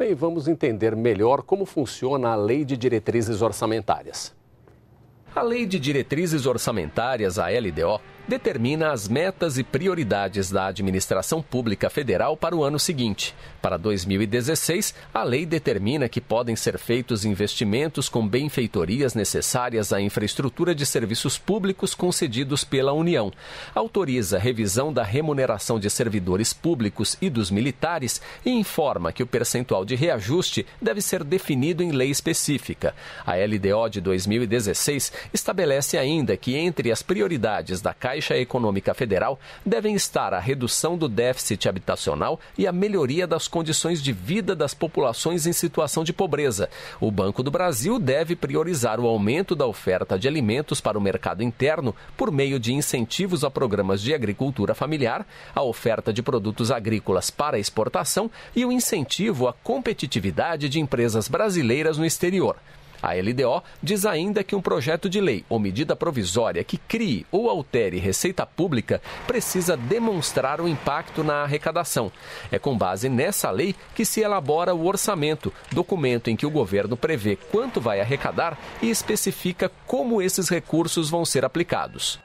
Bem, vamos entender melhor como funciona a Lei de Diretrizes Orçamentárias. A Lei de Diretrizes Orçamentárias, a LDO, determina as metas e prioridades da administração pública federal para o ano seguinte. Para 2016, a lei determina que podem ser feitos investimentos com benfeitorias necessárias à infraestrutura de serviços públicos concedidos pela União. Autoriza revisão da remuneração de servidores públicos e dos militares e informa que o percentual de reajuste deve ser definido em lei específica. A LDO de 2016 estabelece ainda que entre as prioridades da Caixa Caixa Econômica Federal devem estar a redução do déficit habitacional e a melhoria das condições de vida das populações em situação de pobreza. O Banco do Brasil deve priorizar o aumento da oferta de alimentos para o mercado interno por meio de incentivos a programas de agricultura familiar, a oferta de produtos agrícolas para exportação e o incentivo à competitividade de empresas brasileiras no exterior. A LDO diz ainda que um projeto de lei ou medida provisória que crie ou altere receita pública precisa demonstrar o impacto na arrecadação. É com base nessa lei que se elabora o orçamento, documento em que o governo prevê quanto vai arrecadar e especifica como esses recursos vão ser aplicados.